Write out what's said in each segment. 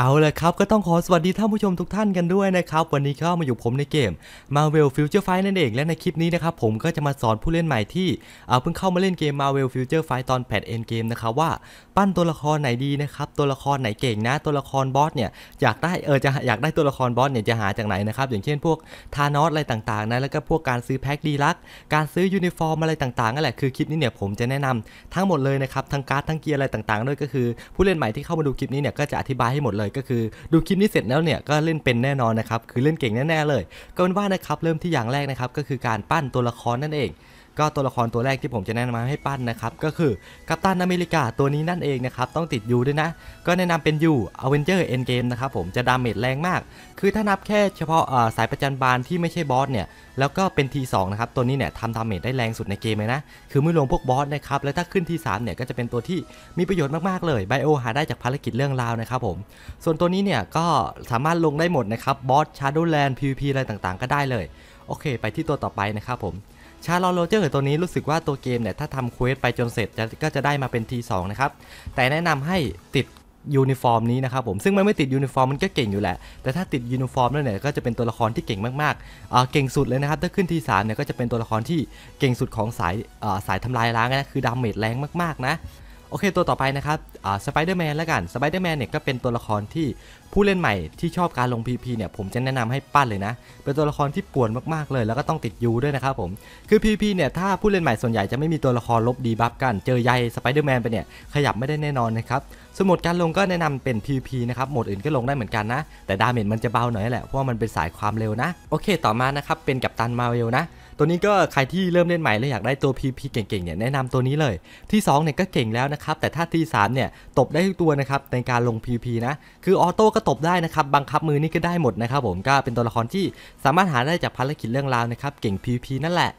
เอาละครับก็ต้องขอสวัสดีท่านผู้ชมทุกท่านกันด้วยนะครับวันนี้เข้ามาอยู่ผมในเกม Marvel Future Fight นั่นเองและในคลิปนี้นะครับผมก็จะมาสอนผู้เล่นใหม่ที่ เพิ่งเข้ามาเล่นเกม Marvel Future Fight ตอนแพทเอ็นเกมนะครับว่าปั้นตัวละครไหนดีนะครับตัวละครไหนเก่งนะตัวละครบอสเนี่ยอยากได้เออจะอยากได้ตัวละครบอสเนี่ยจะหาจากไหนนะครับอย่างเช่นพวกทานอสอะไรต่างๆนะแล้วก็พวกการซื้อแพ็คดีลักการซื้อยูนิฟอร์มอะไรต่างๆนั่นแหละคือคลิปนี้เนี่ยผมจะแนะนำทั้งหมดเลยนะครับทั้งการ์ดทั้งเกียร์อะไรต่างๆด้วยก็คือผู้เล่นใหม่ที่เข้ามาดูคลิปนี้เนี่ยก็จะอธิบายให้หมดเลยยก็คือดูคลิปนี้เสร็จแล้วเนี่ยก็เล่นเป็นแน่นอนนะครับ คือเล่นเก่งแน่ๆเลย ก็เป็นว่านะครับเริ่มที่อย่างแรกนะครับ ก็คือการปั้นตัวละครนั่นเองก็ตัวละครตัวแรกที่ผมจะแนะนำมาให้ปั้นนะครับ ก็คือกัปตันอเมริกาตัวนี้นั่นเองนะครับ ต้องติดยูด้วยนะ ก็แนะนำเป็นยูอเวนเจอร์เอ็นเกมนะครับผมจะดาเมจแรงมาก คือถ้านับแค่เฉพาะสายประจันบานที่ไม่ใช่บอสเนี่ยแล้วก็เป็นที2นะครับ ตัวนี้เนี่ยทำดาเมจได้แรงสุดในเกมเลยนะ คือไม่รวมพวกบอสนะครับ แล้วถ้าขึ้นที3เนี่ยก็จะเป็นตัวที่มีประโยชน์มากๆเลยไบโอหาได้จากภารกิจเรื่องราวนะครับผมส่วนตัวนี้เนี่ยก็สามารถลงได้หมดนะครับบอสชาร์ดดแลนด์ีพีอะไรต่างๆ ก็ได้เลย โอเคไปที่ตัวต่อไปนะครับผมชาลอลโรเจอร์ตัวนี้รู้สึกว่าตัวเกมเนี่ยถ้าทำเควสไปจนเสร็จก็จะได้มาเป็น T2 นะครับแต่แนะนำให้ติดยูนิฟอร์มนี้นะครับผมซึ่งมันไม่ติดยูนิฟอร์มมันก็เก่งอยู่แหละ แต่ถ้าติดยูนิฟอร์มแล้วเนี่ยก็จะเป็นตัวละครที่เก่งมาก ๆ เก่งสุดเลยนะครับ ถ้าขึ้นทีสามเนี่ยก็จะเป็นตัวละครที่เก่งสุดของสายสายทำลายล้างนะคือดาเมจแรงมาก ๆ นะโอเคตัวต่อไปนะครับสไปเดอร์แมนแล้วกันสไปเดอร์แมนเนี่ยก็เป็นตัวละครที่ผู้เล่นใหม่ที่ชอบการลง PP เนี่ยผมจะแนะนำให้ปั้นเลยนะเป็นตัวละครที่ป่วนมากๆเลย แล้วก็ต้องติดยูด้วยนะครับผมคือ PP เนี่ยถ้าผู้เล่นใหม่ส่วนใหญ่จะไม่มีตัวละครลบดีบัฟกัน เจอใยสไปเดอร์แมนไปเนี่ยขยับไม่ได้แน่นอนนะครับสมุดการลงก็แนะนำเป็น PP นะครับโหมดอื่นก็ลงได้เหมือนกันนะแต่ดาเมจมันจะเบาหน่อยแหละเพราะมันเป็นสายความเร็วนะโอเคต่อมานะครับเป็นกัปตันมาเวลนะตัวนี้ก็ใครที่เริ่มเล่นใหม่แล้วอยากได้ตัว PP เก่งๆเนี่ยแนะนำตัวนี้เลย ที่2เนี่ยก็เก่งแล้วนะครับ แต่ถ้าที่3เนี่ยตบได้ทุกตัวนะครับในการลง PP นะคือออโต้ก็ตบได้นะครับ บังคับมือนี่ก็ได้หมดนะครับผมก็เป็นตัวละครที่สามารถหาได้จากภารกิจเรื่องราวนะครับเก่ง PP นั่นแหละ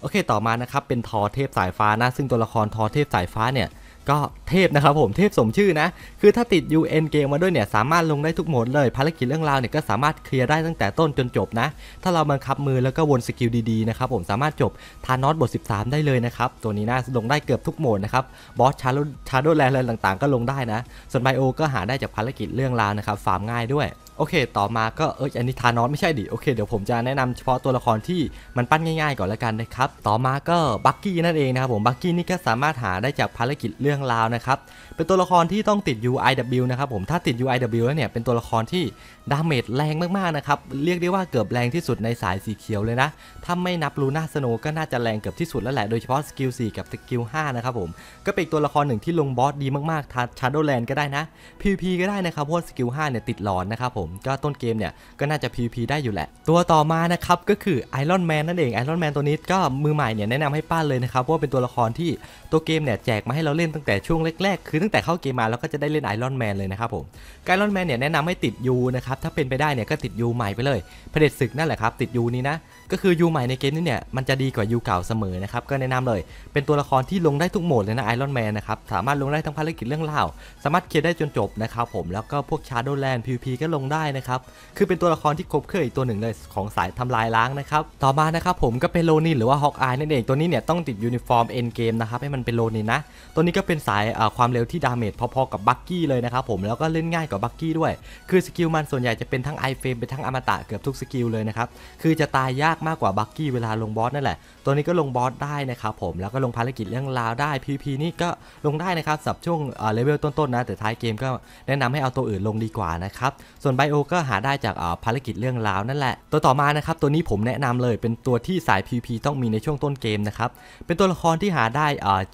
โอเคต่อมานะครับเป็นทอเทพสายฟ้านะซึ่งตัวละครทอเทพสายฟ้าเนี่ยก็เทพนะครับผม เทพสมชื่อนะ คือถ้าติด UN เกมมาด้วยเนี่ย สามารถลงได้ทุกโหมดเลยภารกิจเรื่องราวเนี่ยก็สามารถเคลียร์ได้ตั้งแต่ต้นจนจบนะ ถ้าเราบังคับมือแล้วก็วนสกิลดีๆนะครับผม สามารถจบทานอสบท 13 ได้เลยนะครับ ตัวนี้นะลงได้เกือบทุกโหมดนะครับ บอสชาร์ดชาโดแลนด์อะไรต่างๆ ก็ลงได้นะ ส่วนไบโอ ก็หาได้จากภารกิจเรื่องราวนะครับ ฟาร์มง่ายด้วยโอเค ต่อมาก็เอออันนี้ทานอสไม่ใช่ดิโอเคเดี๋ยวผมจะแนะนำเฉพาะตัวละครที่มันปั้นง่าย ๆ ก่อนละกันนะครับต่อมาก็บักกี้นั่นเองนะครับผมบักกี้นี่ก็สามารถหาได้จากภารกิจเรื่องราวนะครับเป็นตัวละครที่ต้องติด UIW นะครับผมถ้าติด UIW แล้วเนี่ยเป็นตัวละครที่ดาเมจแรงมากๆนะครับเรียกได้ว่าเกือบแรงที่สุดในสายสีเขียวเลยนะถ้าไม่นับลูน่าสโนก็น่าจะแรงเกือบที่สุดแล้วแหละโดยเฉพาะสกิล4กับสกิล5นะครับผมก็เป็นตัวละครหนึ่งที่ลงบอสดีมากๆทัชชาร์โดแลนด์ก็ได้นะ p พ p ก็ได้นะครับเพราะสกิล5เนี่ยติดหลอนนะครับผมมก็ต้นเกมเนี่ยก็น่าจะ PVP ได้อยู่แหละ ตัวต่อมานะครับก็คือ Iron Man นั่นเอง Iron Man ตัวนี้ก็มือใหม่เนี่ยแนะนำให้ป้าเลยนะครับเพราะว่าเป็นตัวละครที่ัวเกมเนี่ยแจกมาให้เราเล่นตั้งแต่ช่วงแรกๆ คือตั้งแต่เข้าเกมมาเราก็จะได้เล่นไอรอนแมนเลยนะครับผม ไอรอนแมนเนี่ยแนะนำให้ติดยูนะครับ ถ้าเป็นไปได้เนี่ยก็ติดยูใหม่ไปเลยเผด็จศึกนั่นแหละครับ ติดยูนี้นะ ก็คือยูใหม่ในเกมนี้เนี่ยมันจะดีกว่ายูเก่าเสมอนะครับก็แนะนำเลย เป็นตัวละครที่ลงได้ทุกโหมดเลยนะไอรอนแมนนะครับ สามารถลงได้ทั้งภารกิจเรื่องเล่า สามารถเคลียร์ได้จนจบนะครับผม แล้วก็พวกชาร์โดแลนด์พีพีก็ลงได้นะครับ คือเป็นตัวละครที่ครบเครื่องอีกตัวหนึ่งเลยของสายทำลายล้างนะครับต่อมานะครับผมก็เป็นโลนินหรือว่าฮอกอายนั่นเองตัวนี้เนี่ยต้องติดยูนิฟอร์มเอ็นเกมนะครับให้มันเป็นโลนินนะ ตัวนี้ก็เป็นสายความเร็วที่ดาเมจพอๆกับบักกี้เลยนะครับผม แล้วก็เล่นง่ายกว่าบักกี้ด้วย คือสกิลมันส่วนใหญ่จะเป็นทั้งไอเฟมเป็นทั้งอมตะเกือบทุกสกิลเลยนะครับ คือจะตายยากมากกว่าบักกี้เวลาลงบอสนั่นแหละ ตัวนี้ก็ลงบอสได้นะครับผม แล้วก็ลงภารกิจเรื่องราวได้ p พ p นี่ก็ลงได้นะครับสับช่วงเลเวลต้นๆนะแต่ท้ายเกมก็แนะนำให้เอาตัวอื่นลงดีกว่านะครับ ส่วนไบโอก็หาได้จากภารกิจเรื่องราวนั่นแหละ ตัวต่อมานะครับตัวนี้ผมแนะนำเลยเป็นตัวที่สาย p p ต้องมีในช่วงต้นเกมนะครับเป็นตัวละครที่หาได้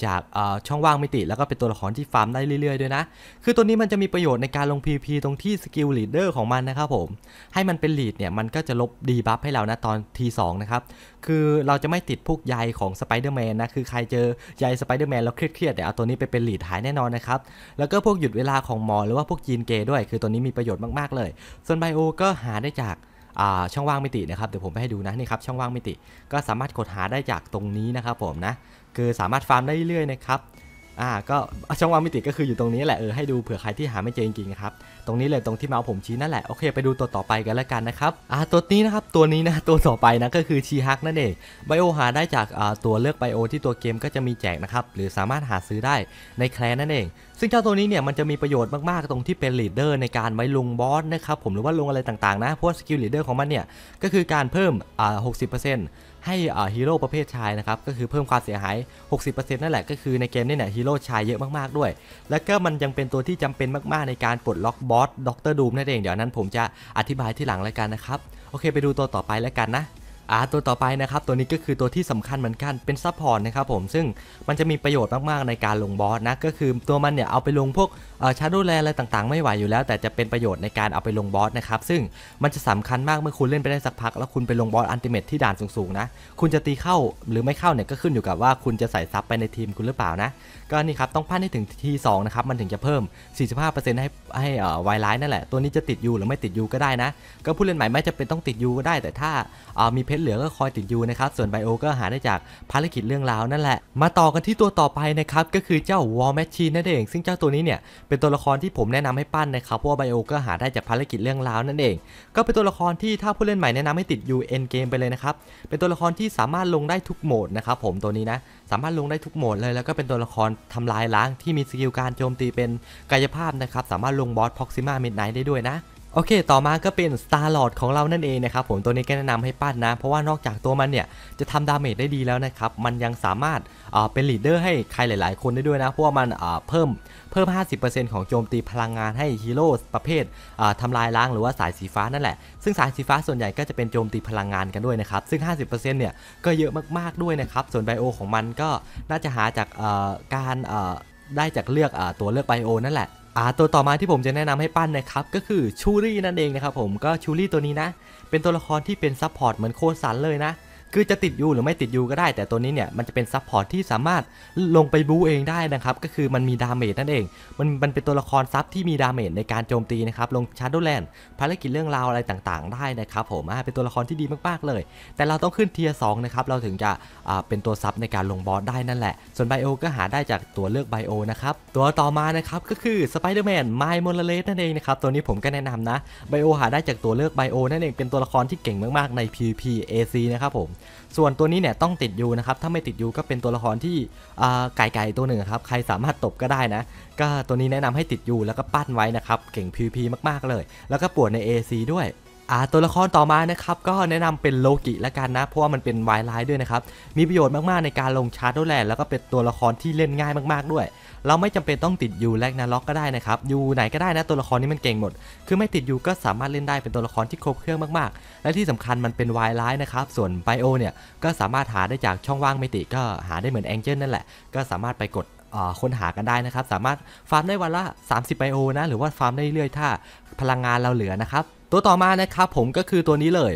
จากช่องว่างมิติแล้วก็เป็นตัวละครที่ฟาร์มได้เรื่อยๆด้วยนะ คือตัวนี้มันจะมีประโยชน์ในการลง PVP ตรงที่สกิลลีดเดอร์ของมันนะครับ ผม ให้มันเป็นลีดเนี่ยมันก็จะลบดีบัฟให้เรานะตอนที2นะครับ คือเราจะไม่ติดพวกใยของสไปเดอร์แมนนะ คือใครเจอใยสไปเดอร์แมนแล้วเครียดๆเดี๋ยวเอาตัวนี้ไปเป็นลีดหายแน่นอนนะครับ แล้วก็พวกหยุดเวลาของมอ หรือว่าพวกยีนเกย์ด้วย คือตัวนี้มีประโยชน์มากๆเลย ส่วนไบโอก็หาได้จากช่องว่างมิตินะครับ เดี๋ยวผมไปให้ดูนะนี่ครับช่องว่างมิติ ก็สามารถกดหาได้จากตรงนี้นะครับ ผมนะคือสามารถฟาร์มได้เรื่อยๆนะครับ อ่า ก็ช่องว่างมิติก็คืออยู่ตรงนี้แหละ เออให้ดูเผื่อใครที่หาไม่เจอจริงๆครับตรงนี้เลยตรงที่เมาส์ผมชี้นั่นแหละโอเค ไปดูตัวต่อไปกันแล้วกันนะครับอ่าตัวนี้นะครับตัวนี้นะตัวต่อไปนะก็คือชีฮักนั่นเองไบโอหาได้จากอ่าตัวเลือกไบโอที่ตัวเกมก็จะมีแจกนะครับ หรือสามารถหาซื้อได้ในแคลนนั่นเอง ซึ่งเจ้าตัวนี้เนี่ยมันจะมีประโยชน์มากๆ ตรงที่เป็นลีดเดอร์ในการไว้ลงบอสนะครับ ผมหรือว่าลงอะไรต่างๆนะ เพราะสกิลลีดเดอร์ของมันเนี่ยก็คือการเพิ่มอ่าหกอให้ฮีโร่ประเภทชายนะครับก็คือเพิ่มความเสียหาย 60%นั่นแหละก็คือในเกมนี่เนี่ยฮีโร่ชายเยอะมากๆด้วยแล้วก็มันยังเป็นตัวที่จำเป็นมาก ๆในการปลดล็อกบบอสด็อกเตอร์ดูมนั่นเอง เดี๋ยวนั้นผมจะอธิบายที่หลังแล้วกันนะครับ โอเค ไปดูตัวต่อไปแล้วกันนะอ่าตัวต่อไปนะครับตัวนี้ก็คือตัวที่สำคัญเหมือนกันเป็นซัพพอร์ตนะครับผมซึ่งมันจะมีประโยชน์มากๆในการลงบอสนะก็คือตัวมันเนี่ยเอาไปลงพวกชาร์ดูแลอะไรต่างๆ ไม่ไหวอยู่แล้ว แต่จะเป็นประโยชน์ในการเอาไปลงบอสนะครับซึ่งมันจะสำคัญมากเมื่อคุณเล่นไปได้สักพัก แล้วคุณไปลงบอสอันติเมตที่ด่านสูงๆนะคุณจะตีเข้าหรือไม่เข้าเนี่ยก็ขึ้นอยู่กับว่าคุณจะใส่ซับไปในทีมคุณหรือเปล่านะก็นี่ครับต้องพันให้ถึงทีสองนะครับมันถึงจะเพิ่ม 45%ให้ให้ไวไลน์นั่นแหละตัวนี้จะติดยูหรือไม่ติดยูก็ได้นะก็ผู้เล่นใหม่ ไม่จะเป็นต้องติดยูก็ได้ แต่ถ้ามีเพชรเหลือก็คอยติดอยู่นะครับส่วนไบโอก็หาได้จากภารกิจเรื่องราวนั่นแหละมาต่อกันที่ตัวต่อไปนะครับก็คือเจ้าวอลแมชชีนนั่นเอง ซึ่งเจ้าตัวนี้เนี่ยเป็นตัวละครที่ผมแนะนำให้ปั้นนะครับเพราะว่าไบโอก็หาได้จากภารกิจเรื่องราวนั่นเอง ก็เป็นตัวละครที่ถ้าผู้เล่นใหม่แนะนำให้ติดอยู่เอ็นเกมไปเลยนะครับเป็นตัวละครที่สามารถลงได้ทุกโหมดนะครับผมตัวนี้นะสามารถลงได้ทุกโหมดเลย แล้วก็เป็นตัวละครทำลายล้างที่มีสกิลการโจมตีเป็นกายภาพนะครับสามารถลงบอสพ็อกซิมาเมดไนท์ได้ด้วยนะโอเค ต่อมาก็เป็น Star Lord ของเรานั่นเองนะครับ ผม ตัวนี้แนะนำให้ปั้นนะ เพราะว่านอกจากตัวมันเนี่ย จะทำดาเมจได้ดีแล้วนะครับ มันยังสามารถเป็นลีดเดอร์ให้ใครหลายๆคนได้ด้วยนะ เพราะว่ามันเพิ่มเพิ่ม 50%ของโจมตีพลังงานให้ฮีโร่ประเภททำลายล้างหรือว่าสายสีฟ้านั่นแหละ ซึ่งสายสีฟ้าส่วนใหญ่ก็จะเป็นโจมตีพลังงานกันด้วยนะครับ ซึ่ง 50%เนี่ยก็เยอะมากๆด้วยนะครับ ส่วนไบโอของมันก็น่าจะหาจากการได้จากเลือกตัวเลือกไบโอนั่นแหละอ่าตัวต่อมาที่ผมจะแนะนำให้ปั้นนะครับ ก็คือชูรี่นั่นเองนะครับผมก็ชูรี่ตัวนี้นะ เป็นตัวละครที่เป็นซับพอร์ตเหมือนโคสันเลยนะคือจะติดยูหรือไม่ติดยูก็ได้แต่ตัวนี้เนี่ยมันจะเป็นซับพอร์ตที่สามารถลงไปบูเองได้นะครับก็คือมันมีดาเมจนั่นเอง มันมันเป็นตัวละครซับที่มีดาเมจในการโจมตีนะครับลงชาร์ดแลนด์ภารกิจเรื่องราวอะไรต่างๆ ได้นะครับผมเป็นตัวละครที่ดีมาก ๆเลย แต่เราต้องขึ้นเทียร์สนะครับเราถึงจะเป็นตัวซับในการลงบอสได้นั่นแหละ ส่วนไบโอก็หาได้จากตัวเลือกไบโอนะครับตัวต่อมานะครับก็คือสไปเดอร์แมนไมล์มอลเลสนั่นเองนะครับตัวนี้ผมก็แนะนำนะไบโอหาได้จากตัวเลือกไบโอนั่นเองเป็นตัวละครที่เก่งมากๆ ใน PVP AC นะครับผมส่วนตัวนี้เนี่ยต้องติดอยู่นะครับถ้าไม่ติดอยู่ก็เป็นตัวละครที่ไก่ไก่ตัวหนึ่งครับใครสามารถตบก็ได้นะก็ตัวนี้แนะนำให้ติดอยู่แล้วก็ปั้นไว้นะครับเก่ง PVP มากๆเลย แล้วก็ปวดใน AC ด้วย่าตัวละครต่อมานะครับก็แนะนำเป็นโลกิและกันนะเพราะว่ามันเป็นไวไลท์ด้วยนะครับมีประโยชน์มากๆ ในการลงชาร์จดและแล้วก็เป็นตัวละครที่เล่นง่ายมากๆด้วยเราไม่จำเป็นต้องติดยูแลกนาล็อกก็ได้นะครับยูไหนก็ได้นะตัวละครนี้มันเก่งหมด คือไม่ติดยูก็สามารถเล่นได้เป็นตัวละครที่ครบเครื่องมากๆ และที่สำคัญมันเป็นวายร้ายนะครับส่วนไบโอเนี่ยก็สามารถหาได้จากช่องว่างมิติ ก็หาได้เหมือนแองเจิลนั่นแหละก็สามารถไปกดค้นหากันได้นะครับ สามารถฟาร์มได้วันละ 30ไบโอนะหรือว่าฟาร์มได้เรื่อยถ้าพลังงานเราเหลือนะครับตัวต่อมานะครับผมก็คือตัวนี้เลย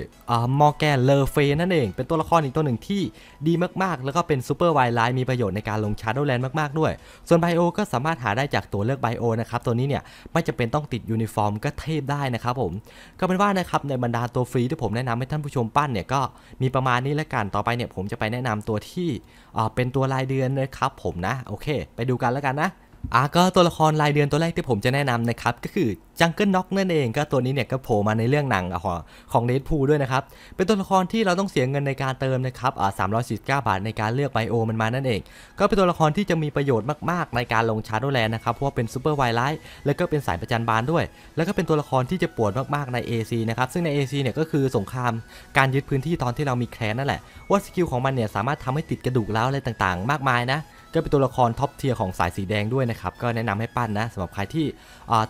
มอร์แกน เลอเฟนั่นเอง เป็นตัวละครอีกตัวหนึ่งที่ดีมาก ๆ แล้วก็เป็นซูเปอร์ไวไลน์มีประโยชน์ในการลงชาร์โดแลนด์มาก ๆ ด้วย ส่วนไบโอก็สามารถหาได้จากตัวเลือกไบโอนะครับ ตัวนี้เนี่ยไม่จำเป็นต้องติดยูนิฟอร์มก็เทพได้นะครับผม ก็เป็นว่านะครับในบรรดาตัวฟรีที่ผมแนะนำให้ท่านผู้ชมปั้นเนี่ยก็มีประมาณนี้แล้วกัน ต่อไปเนี่ย ผมจะไปแนะนำตัวที่เป็นตัวรายเดือนนะครับผมนะโอเค ไปดูกันแล้วกันนะอ่ะก็ตัวละครรายเดือนตัวแรกที่ผมจะแนะนำนะครับ ก็คือจังเกิลน็อกนั่นเองก็ตัวนี้เนี่ยก็โผล่มาในเรื่องหนังของของเดทพูด้วยนะครับ เป็นตัวละครที่เราต้องเสียเงินในการเติมนะครับอ่าสามร้อยสี่สิบเก้าบาทในการเลือกไบโอมันมานั่นเอง ก็เป็นตัวละครที่จะมีประโยชน์มากๆ ในการลงชาร์ดแลนนะครับ เพราะว่าเป็นซูเปอร์ไวไลท์แล้วก็เป็นสายประจันบานด้วย แล้วก็เป็นตัวละครที่จะปวดมากๆใน AC นะครับซึ่งใน AC เนี่ยก็คือสงครามการยึดพื้นที่ตอนที่เรามีแคลนนั่นแหละว่าสกิลของมันเนี่ยสามารถทำให้ติดกระดูกแล้วอะไรต่างๆ มากมายนะก็เป็นตัวละครท็อปเทียร์ของสายสีแดงด้วยนะครับ ก็แนะนำให้ปั้นนะสำหรับใครที่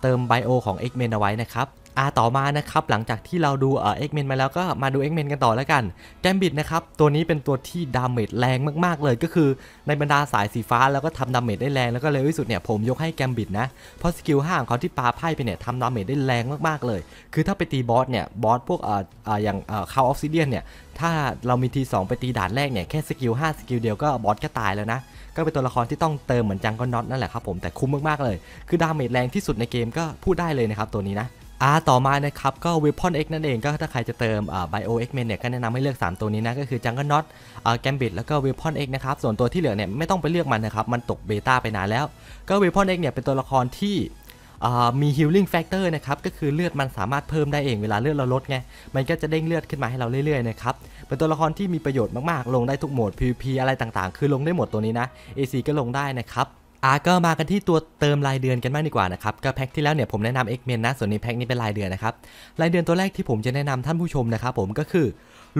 เติมไบโอของ X-Men เอาไว้นะครับอ่าต่อมานะครับหลังจากที่เราดูเอ่อเอ็กเมนมาแล้วก็มาดูเอ็กเมนกันต่อแล้วกันแกมบิดนะครับตัวนี้เป็นตัวที่ดาเมจแรงมากๆเลยก็คือในบรรดาสายสีฟ้าแล้วก็ทำดาเมจได้แรงแล้วก็เลยที่สุดเนี่ยผมยกให้แกมบิดนะเพราะสกิลห้างเขาที่ปาไพ่ไปเนี่ยทำดาเมจได้แรงมากๆเลย คือถ้าไปตีบอสเนี่ยบอสพวกเอ่ออย่างเอ่อคาวออฟซิเดียนเนี่ยถ้าเรามีทีสองไปตีด่านแรกเนี่ยแค่สกิลห้าสกิลเดียวก็บอสก็ตายแล้วนะก็เป็นตัวละครที่ต้องเติมเหมือนจังก็น็อตนั่นแหละครับผมแต่คุ้มมากๆเลยคือดาเมจแรงที่สุดในเกมก็พูดได้เลยนะครับตัวนี้นะอ่าต่อมานะครับก็ Weapon X นั่นเอง ก็ถ้าใครจะเติมอ่า Bio X Men เนี่ยก็แนะนำให้เลือก 3 ตัวนี้นะก็คือ Jungle Knot อ่า Gambit แล้วก็ Weapon X นะครับส่วนตัวที่เหลือเนี่ยไม่ต้องไปเลือกมันนะครับมันตกเบต้าไปนานแล้ว ก็ Weapon X เนี่ยเป็นตัวละครที่มี healing factor นะครับก็คือเลือดมันสามารถเพิ่มได้เอง เวลาเลือดเราลดไงมันก็จะเด้งเลือดขึ้นมาให้เราเรื่อยๆนะครับเป็นตัวละครที่มีประโยชน์มากๆ ลงได้ทุกโหมด PVP อะไรต่างๆ คือลงได้หมดตัวนี้นะ AC ก็ลงได้นะครับอ่ก็มากันที่ตัวเติมรายเดือนกันบ้างดีกว่านะครับก็แพ็คที่แล้วเนี่ยผมแนะนำเอ็กเมนนะส่วนนี้แพ็คนี้เป็นรายเดือนนะครับรายเดือนตัวแรกที่ผมจะแนะนำท่านผู้ชมนะครับผมก็คือ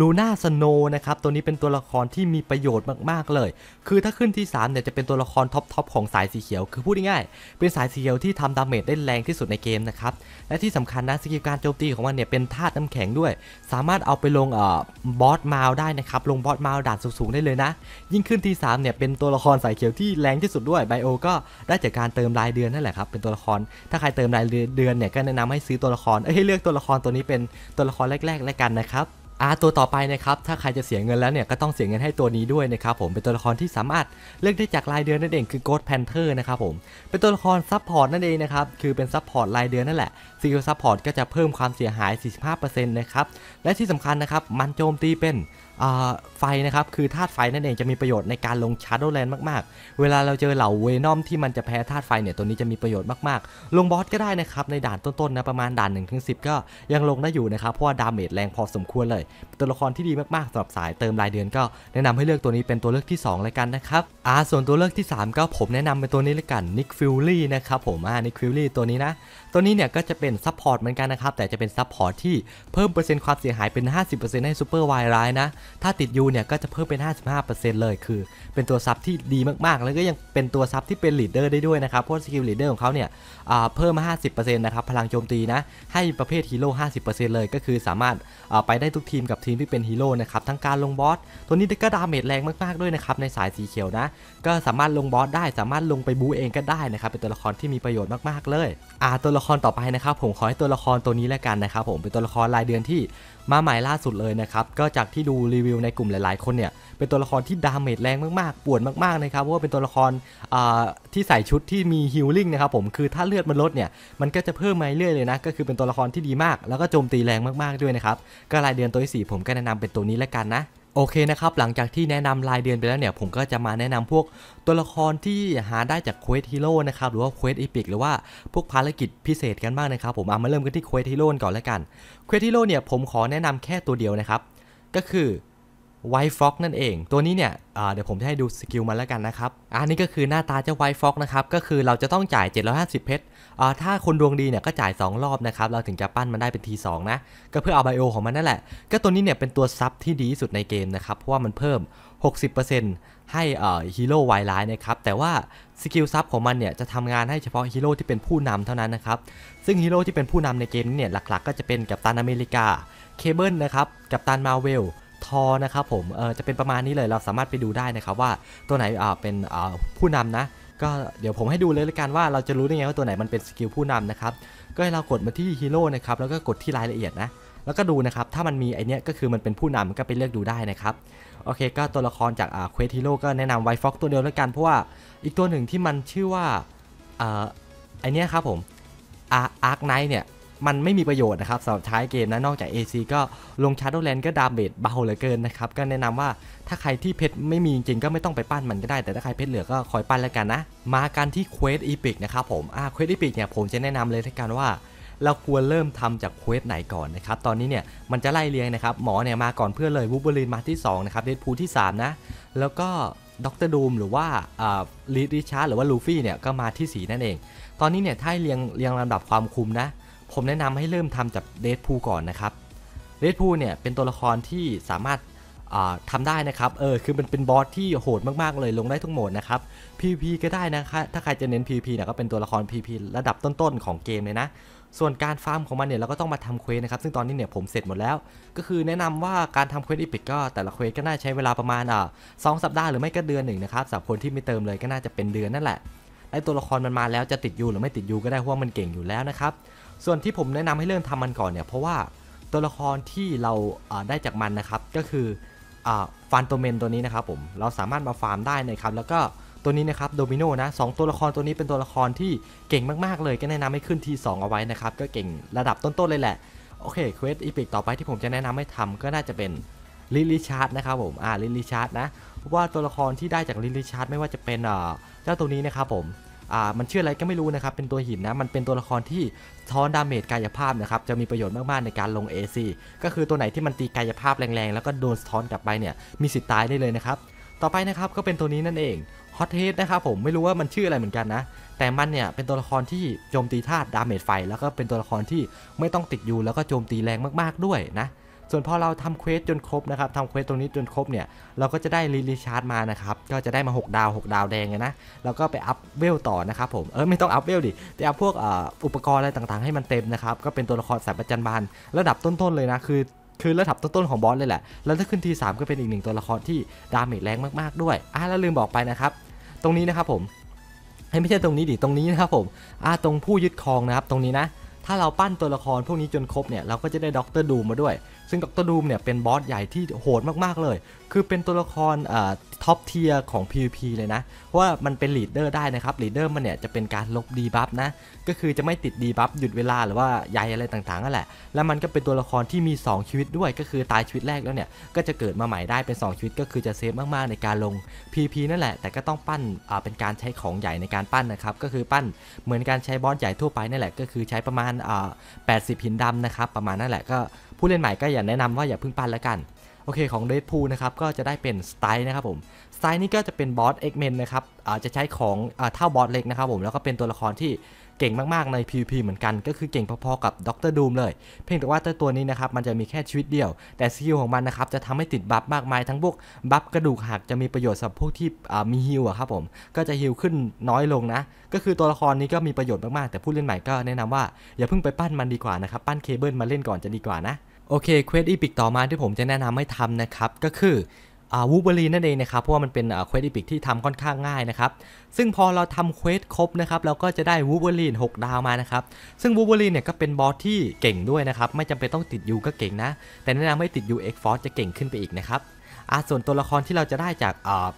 ลูน่าสโนนะครับตัวนี้เป็นตัวละครที่มีประโยชน์มากๆเลย คือถ้าขึ้นที่3เนี่ยจะเป็นตัวละครท็อปทอปของสายสีเขียว คือพูดง่ายๆเป็นสายสีเขียวที่ทำดาเมจได้แรงที่สุดในเกมนะครับและที่สำคัญนะสกิลการโจมตีของมันเนี่ยเป็นธาตุน้ำแข็งด้วย สามารถเอาไปลงเอ่อบอสมาวได้นะครับลงบอสมาวด่านสูงๆได้เลยนะยิ่งขึ้นที่3เนี่ยเป็นตัวละครสายเขียวที่แรงที่สุดด้วยไบโอก็ได้จากการเติมรายเดือนนั่นแหละครับเป็นตัวละคร ถ้าใครเติมรายเดือนเนี่ยก็แนะนำให้ซื้อตัวละครเ้ยให้เลือกตัวละครตัวนี้เป็นตัวละครแรก ๆ แล้วกันนะครับอาตัวต่อไปนะครับถ้าใครจะเสียเงินแล้วเนี่ยก็ต้องเสียเงินให้ตัวนี้ด้วยนะครับผมเป็นตัวละครที่สามารถเลือกได้จากรายเดือนนั่นเองคือ Ghost Panther นะครับผมเป็นตัวละครซับพอร์ตนั่นเองนะครับคือเป็นซับพอร์ตรายเดือนนั่นแหละสกิลซับพอร์ตก็จะเพิ่มความเสียหาย 45%นะครับและที่สำคัญนะครับมันโจมตีเป็นไฟ นะครับ คือธาตุไฟนั่นเองจะมีประโยชน์ในการลงชาร์โดแลนด์มากๆ เวลาเราเจอเหล่าเวนอมที่มันจะแพ้ธาตุไฟเนี่ยตัวนี้จะมีประโยชน์มากๆ ลงบอสก็ได้นะครับในด่านต้นๆนะประมาณด่าน1นถึงสิก็ยังลงได้อยู่นะครับเพราะว่าดาเมจแรงพอสมควรเลย ตัวละครที่ดีมากๆสำหรับสาย เติมรายเดือนก็แนะนำให้เลือกตัวนี้เป็นตัวเลือกที่ 2 เลยกันนะครับอ่าส่วนตัวเลือกที่ 3 ก็ผมแนะนำเป็นตัวนี้เลยกันนิกฟิลลี่นะครับผมอ่านิกฟิลลี่ตัวนี้นะตัวนี้เนี่ยก็จะเป็นซัพพอร์ตเหมือนกันนะครับ แต่จะเป็นซัพพอร์ตที่เพิ่ม เปอร์เซ็นต์ความเสียหาย เป็น 50%ให้ซูเปอร์วายร้ายนะถ้าติดยูเนี่ยก็จะเพิ่มเป็น 55%เลยคือเป็นตัวซับที่ดีมากๆ แล้วก็ยังเป็นตัวซับที่เป็นลีดเดอร์ได้ด้วยนะครับเพราะสกิลลีดเดอร์ของเขาเนี่ยเพิ่มมา 50%นะครับพลังโจมตีนะให้ประเภทฮีโร่ 50%เลย ก็คือสามารถไปได้ทุกทีมกับทีมที่เป็นฮีโร่นะครับทั้งการลงบอสตัวนี้ก็ดาเมจแรงมาก ๆด้วยนะครับในสายสีเขียวนะก็สามารถลงบอสได้สามารถลงไปบูเองก็ได้นะครับเป็นตัวละครที่มีประโยชน์มากๆเลยอ่าตัวละครต่อไปนะครับผมขอให้ตัวละครตัวนี้แล้วกันนะครับผมเป็นตัวละครรายเดือนที่มาใหม่ล่าสุดเลยนะครับก็จากที่ดูรีวิวในกลุ่มหลายๆคนเนี่ยเป็นตัวละครที่ดาเมจแรงมากๆปวดมากๆนะครับเพราะว่าเป็นตัวละครที่ใส่ชุดที่มีฮิลลิ่งนะครับผมคือถ้าเลือดมันลดเนี่ยมันก็จะเพิ่มมาเรื่อยเลยนะก็คือเป็นตัวละครที่ดีมาก แล้วก็โจมตีแรงมาก ๆด้วยนะครับก็รายเดือนตัวที่4ผมก็แนะนำเป็นตัวนี้แล้วกันนะโอเคนะครับ หลังจากที่แนะนำรายเดือนไปแล้วเนี่ย ผมก็จะมาแนะนำพวกตัวละครที่หาได้จากเควสฮีโร่นะครับ หรือว่าเควสอีพิกหรือว่าพวกภารกิจพิเศษกันบ้างนะครับ ผมเอามาเริ่มกันที่เควสฮีโร่ก่อนแล้วกันเควสฮีโร่เนี่ย ผมขอแนะนำแค่ตัวเดียวนะครับ ก็คือไวฟ็อกนั่นเอง ตัวนี้เนี่ยเดี๋ยวผมจะให้ดูสกิลมันแล้วกันนะครับอันนี้ก็คือหน้าตาเจ้าไวฟ็อกนะครับ ก็คือเราจะต้องจ่าย 750 เพชรถ้าคนดวงดีเนี่ยก็จ่าย 2 รอบนะครับ เราถึงจะปั้นมันได้เป็นทีสนะ ก็เพื่อเอาไบโอของมันนั่นแหละ ก็ตัวนี้เนี่ยเป็นตัวซับที่ดีที่สุดในเกมนะครับ เพราะว่ามันเพิ่ม 60%ให้ฮีโร่ไวร้ายนะครับแต่ว่าสกิลซับของมันเนี่ยจะทำงานให้เฉพาะฮีโร่ที่เป็นผู้นำเท่านั้นนะครับซึ่งฮีโร่ที่เป็นผู้นำในเกมนี้เนี่ยหลักๆก็จะเป็นกัปตันอเมริกาเคเบิลนะครับกัปตันมาเวลทอนะครับผมเออจะเป็นประมาณนี้เลย เราสามารถไปดูได้นะครับว่าตัวไหนอ่าเป็นอ่าผู้นำนะ ก็เดี๋ยวผมให้ดูเลยละกันว่าเราจะรู้ได้ไงว่าตัวไหนมันเป็นสกิลผู้นำนะครับ ก็ให้เรากดมาที่ฮีโร่นะครับ แล้วก็กดที่รายละเอียดนะ แล้วก็ดูนะครับ ถ้ามันมีไอเนี้ยก็คือมันเป็นผู้นำก็ไปเลือกดูได้นะครับ โอเคก็ตัวละครจากอ่าเควสฮีโร่ก็แนะนำไวฟ็อกตัวเดียวละกัน เพราะว่าอีกตัวหนึ่งที่มันชื่อว่าอ่าไอเนี้ยครับผมอาร์คไนท์เนี่ยมันไม่มีประโยชน์นะครับสำหรับช้เกมนะ นอกจาก AC ก็ลงชาร์โดแลนก็ดาเมจเบาเหลือเกินนะครับ ก็แนะนำว่าถ้าใครที่เพชรไม่มีจริงก็ไม่ต้องไปปั้นมันก็ได้แต่ถ้าใครเพชรเหลือก็คอยปั้นแล้วกันนะ มาการที่เควสอีพิกนะครับผม อ่าเควสอีพิกเนี่ยผมจะแนะนำเลยทกันว่า เราควรเริ่มทำจากเควสไหนก่อนนะครับ ตอนนี้เนี่ย มันจะไล่เรียงนะครับ หมอเนี่ยมาก่อนเพื่อเลยวูบลินมาที่2นะครับเดดพูที่3นะแล้วก็ด็อกเตอร์ดูมหรือว่าลดริชาร์หรือว่าลูฟี่เนี่ยก็มาที่4นั่นเองตอนนี้เนี่ยถ้าเรียงเรียงลำดับความคุมนะผมแนะนำให้เริ่มทำจากเดดพูก่อนนะครับเดดพูเนี่ยเป็นตัวละครที่สามารถทำได้นะครับ เออ คือมันเป็นบอสที่โหดมากๆเลยลงได้ทุกโหมดนะครับ PVP ก็ได้นะครับถ้าใครจะเน้น PVP นะก็เป็นตัวละคร PVP ระดับต้นๆของเกมเลยนะ ส่วนการฟาร์มของมันเนี่ยเราก็ต้องมาทำเควสนะครับ ซึ่งตอนนี้เนี่ยผมเสร็จหมดแล้ว ก็คือแนะนำว่าการทำเควสอีพิกก็แต่ละเควสก็น่าใช้เวลาประมาณอ่าสสัปดาห์หรือไม่ก็เดือนหนึ่งนะครับสำหรับคนที่ไม่เติมเลยก็น่าจะเป็นเดือนนั่นแหละไอตัวละครมันมาแล้วจะติดยูหรือไม่ติดยูก็ได้เพราะว่ามันเก่งอยู่แล้วนะครับส่วนที่ผมแนะนำให้เริ่มทำมันก่อนเนี่ย เพราะว่าตัวละครที่เราได้จากมันนะครับก็คือฟานโตเมนตัวนี้นะครับผมเราสามารถมาฟาร์มได้นะครับแล้วก็ตัวนี้นะครับโดมิโนนะสตัวละครตัวนี้เป็นตัวละครที่เก่งมากๆ เลย ก็แนะนำให้ขึ้นที2เอาไว้นะครับก็เก่งระดับต้นๆเลยแหละโอเคเควสอีพิกต่อไปที่ผมจะแนะนำให้ทำก็น่าจะเป็นลิลิชาร์ดนะครับผมอ่าลิลิชาร์ดนะว่าตัวละครที่ได้จากลิลิชาร์ดไม่ว่าจะเป็นเจ้าตัวนี้นะครับผมมันชื่ออะไรก็ไม่รู้นะครับ เป็นตัวหินนะ มันเป็นตัวละครที่ทอนดาเมจกายภาพนะครับ จะมีประโยชน์มากๆ ในการลง AC ก็คือตัวไหนที่มันตีกายภาพแรง ๆ แล้วก็โดนทอนกลับไปเนี่ย มีสิทธิ์ตายได้เลยนะครับ ต่อไปนะครับก็เป็นตัวนี้นั่นเองฮอตเฮดนะครับผม ไม่รู้ว่ามันชื่ออะไรเหมือนกันนะ แต่มันเนี่ยเป็นตัวละครที่โจมตีธาตุดาเมจไฟ แล้วก็เป็นตัวละครที่ไม่ต้องติดอยู่แล้วก็โจมตีแรงมาก ๆด้วยนะส่วนพอเราทำเควสจนครบนะครับทำเควสตรงนี้จนครบเนี่ย เราก็จะได้รีลิชาร์ดมานะครับ ก็จะได้มา6ดาว 6 ดาวแดงนะ แล้วก็ไปอัพเวลต่อนะครับผม เออไม่ต้องอัพเวลดิต่อัพพวกอุปกรณ์อะไรต่างๆ ให้มันเต็มนะครับ ก็เป็นตัวละครสายประจันบานระดับต้นๆเลยนะ คือคือระดับต้นๆของบอสเลยแหละ แล้วถ้าขึ้นที3ก็เป็นอีกหนึ่งตัวละครที่ดาเมจแรงมากๆด้วยอ่ะแล้วลืมบอกไปนะครับ ตรงนี้นะครับผมไม่ใช่ตรงนี้ดิ ตรงนี้นะครับผมอ่ะตรงผู้ยึดครองนะครับ ตรงนี้นะ ถ้าเราปั้นตัวละคร พวกนี้จนครบเนี่ยเราก็จะได้ด็อกเตอร์ดูมาด้วยซึ่งดรดูมเนี่ย เป็นบอสใหญ่ที่โหดมากๆเลย คือเป็นตัวละครท็อปเทียร์ของ PVP เลยนะว่ามันเป็นลีดเดอร์ได้นะครับ ลีดเดอร์มันเนี่ย จะเป็นการลบดีบัฟนะ ก็คือจะไม่ติดดีบัฟหยุดเวลาหรือว่าใยอะไรต่างๆนั่นแหละ แล้วมันก็เป็นตัวละครที่มี 2 ชีวิตด้วย ก็คือตายชีวิตแรกแล้วเนี่ย ก็จะเกิดมาใหม่ได้เป็น 2 ชีวิต ก็คือจะเซฟมากๆในการลง PVP นั่นแหละ แต่ก็ต้องปั้นเป็นการใช้ของใหญ่ในการปั้นนะครับ ก็คือปั้นเหมือนการใช้บอสใหญ่ทั่วไปนั่นแหละ ก็คือ ใช้ประมาณ80หินดำนะครับประมาณนั่นแหละก็ผู้เล่นใหม่ก็อย่าแนะนำว่าอย่าพึ่งปั้นแล้วกัน โอเค ของเดดพูนะครับ ก็จะได้เป็นสไตล์นะครับผมสไตล์นี้ก็จะเป็นบอสเอ็กเมนนะครับจะใช้ของเท่าบอสเล็กนะครับผม แล้วก็เป็นตัวละครที่เก่งมากๆใน PVP เหมือนกันก็คือเก่งพอๆกับด็อกเตอร์ดูมเลย เพียงแต่ว่าตัวนี้นะครับมันจะมีแค่ชีวิตเดียว แต่สกิลของมันนะครับจะทำให้ติดบัฟมากมายทั้งพวกบัฟกระดูกหักจะมีประโยชน์สำหรับพวกที่มีฮิลอะครับผม ก็จะฮิลขึ้นน้อยลงนะ ก็คือตัวละครนี้ก็มีประโยชน์มากๆ แต่ผู้เล่นใหม่ก็แนะนำว่า อย่าเพิ่งไปปั้นมันดีกว่านะครับปั้นเคเบิลมาเล่นก่อนจะดีกว่านะโอเคเควสอีพิกต่อมาที่ผมจะแนะนำให้ทำนะครับก็คือวูเบอรีนั่นเองนะครับเพราะว่ามันเป็นเควสอีพิกที่ทำค่อนข้างง่ายนะครับซึ่งพอเราทำเควสครบนะครับเราก็จะได้วูเบอรีน6ดาวมานะครับซึ่งวูเบอรีนเนี่ยก็เป็นบอสที่เก่งด้วยนะครับไม่จำเป็นต้องติดยูก็เก่งนะ แต่แนะนำให้ติดยูเอ็กฟอร์จะเก่งขึ้นไปอีกนะครับอาส่วนตัวละครที่เราจะได้จากอ่า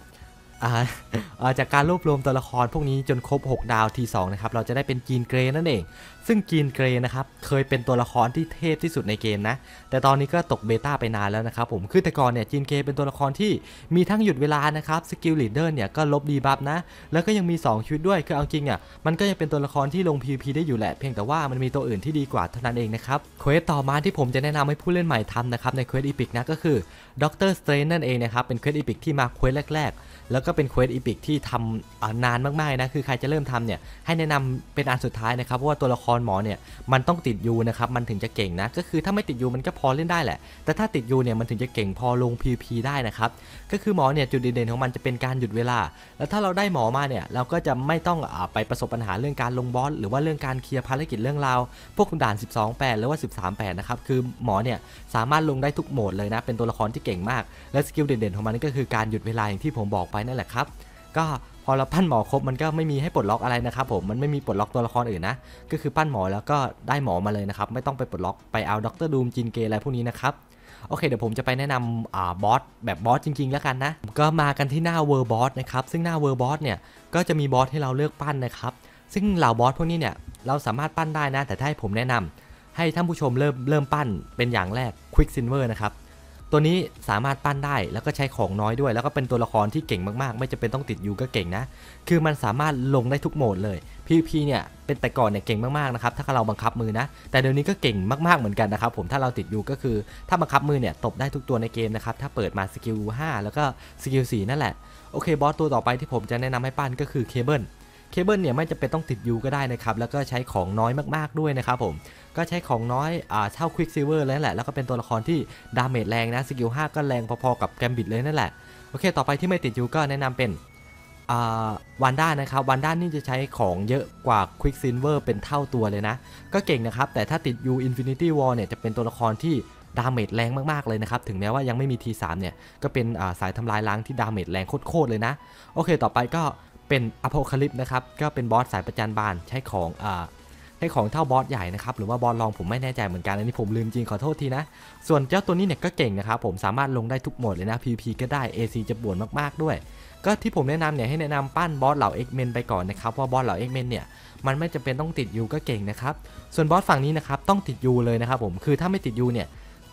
จากการรวบรวมตัวละครพวกนี้จนครบ 6 ดาวทีสองนะครับเราจะได้เป็นจีนเกรนั่นเอง ซึ่งจีนเกรนะครับเคยเป็นตัวละครที่เทพที่สุดในเกมนะ แต่ตอนนี้ก็ตกเบต้าไปนานแล้วนะครับผมคือแต่ก่อนเนี่ยจีนเกรเป็นตัวละครที่มีทั้งหยุดเวลานะครับสกิลลีดเดอร์เนี่ยก็ลบดีบัฟนะแล้วก็ยังมี 2 ชีวิตด้วยคือเอาจริงอ่ะมันก็ยังเป็นตัวละครที่ลง PVP ได้อยู่แหละเพียงแต่ว่ามันมีตัวอื่นที่ดีกว่าเท่านั้นเองนะครับเควสต่อมาที่ผมจะแนะนำให้ผู้เล่นใหม่ทำนะครับในเควสอีพิกนะก็คือด็อกเตอร์สเตรนนั่นเองนะครับเป็นเควสอีพิกที่มาเควสแรก ๆแล้วก็เป็นเควสอีพิกที่ทำนานมากๆนะคือใครจะเริ่มทำเนี่ยให้แนะนำเป็นอันสุดท้ายนะครับเพราะว่าตัวละครหมอเนี่ยมันต้องติดยูนะครับมันถึงจะเก่งนะก็คือถ้าไม่ติดยูมันก็พอเล่นได้แหละ แต่ถ้าติดยูเนี่ย มันถึงจะเก่งพอลง p p ได้นะครับ ก็คือหมอเนี่ยจุดเด่นของมันจะเป็นการหยุดเวลา แล้วถ้าเราได้หมอมาเนี่ย เราก็จะไม่ต้องอไปประสบปัญหาเรื่องการลงบอสหรือว่าเรื่องการเคลียร์ภารกิจเรื่องราว พวกด่าน12 8หรือว่า13 8นะครับคือหมอเนี่ยสามารถลงได้ทุกโหมดเลยนะเป็นตัวละครที่เก่งมากและสกิลเด่นๆของมันก็คือการหยุดเวลาอย่างที่ผมบอกไปนั่นแหละครับ ก็พอเราปั้นหมอครบมันก็ไม่มีให้ปลดล็อกอะไรนะครับ ผม มันไม่มีปลดล็อกตัวละครอื่นนะ ก็คือปั้นหมอแล้วก็ได้หมอมาเลยนะครับ ไม่ต้องไปปลดล็อกไปเอาด็อกเตอร์ดูมจินเกอะไรพวกนี้นะครับ โอเคเดี๋ยวผมจะไปแนะนำอ่าบอสแบบบอสจริงๆแล้วกันนะก็มากันที่หน้าเวอร์บอสนะครับ ซึ่งหน้าเวอร์บอสเนี่ย ก็จะมีบอสให้เราเลือกปั้นนะครับ ซึ่งเหล่าบอสพวกนี้เนี่ยเราสามารถปั้นได้นะ แต่ถ้าให้ผมแนะนำ ให้ท่านผู้ชมเริ่มเริ่มปั้นเป็นอย่างแรกควิกซินเวอร์นะครับตัวนี้สามารถปั้นได้แล้วก็ใช้ของน้อยด้วย แล้วก็เป็นตัวละครที่เก่งมากๆ ไม่จำเป็นต้องติดยูก็เก่งนะคือมันสามารถลงได้ทุกโหมดเลย PVP เนี่ยเป็นแต่ก่อนเนี่ยเก่งมากๆนะครับถ้าเราบังคับมือนะ แต่เดี๋ยวนี้ก็เก่งมากๆเหมือนกันนะครับผมถ้าเราติดยูก็คือถ้าบังคับมือเนี่ยตบได้ทุกตัวในเกมนะครับถ้าเปิดมาสกิล5แล้วก็สกิล4นั่นแหละโอเคบอสตัวต่อไปที่ผมจะแนะนำให้ปั้นก็คือเคเบิลเคเบิลเนี่ยไม่จำเป็นต้องติดยูก็ได้นะครับแล้วก็ใช้ของน้อยมากๆด้วยนะครับผมก็ใช้ของน้อยอ่าเท่าควิกซิเวอร์แล้วแหละ แล้วก็เป็นตัวละครที่ ดาเมจแรงนะ สกิล5ก็แรงพอๆกับแกมบิดเลยนั่นแหละ โอเค ต่อไปที่ไม่ติดอยู่ก็แนะนำเป็นวันด้านะครับวันด้านี่จะใช้ของเยอะกว่าควิกซิเวอร์เป็นเท่าตัวเลยนะ ก็เก่งนะครับ แต่ถ้าติดยูอินฟินิตี้วอลเนี่ย จะเป็นตัวละครที่ ดาเมจแรงมากๆเลยนะครับ ถึงแม้ว่ายังไม่มี T3 เนี่ย ก็เป็นสายทำลายล้างที่ดาเมจแรงโคตรๆเลยนะ โอเค ต่อไปก็เป็นออพคลิปนะครับ ก็เป็นบอสสายประจันบานใช้ของให้ของเท่าบอสใหญ่นะครับหรือว่าบอสรองผมไม่แน่ใจเหมือนกันอันนี้ผมลืมจริงขอโทษทีนะส่วนเจ้าตัวนี้เนี่ยก็เก่งนะครับผมสามารถลงได้ทุกโหมดเลยนะ PVP ก็ได้ AC จะบวนมากๆด้วยก็ที่ผมแนะนำเนี่ยให้แนะนำปั้นบอสเหล่า X-Men ไปก่อนนะครับว่าบอสเหล่า X-Men เนี่ยมันไม่จำเป็นต้องติดยูก็เก่งนะครับส่วนบอสฝั่งนี้นะครับต้องติดยูเลยนะครับผมคือถ้าไม่ติดยูเนี่ย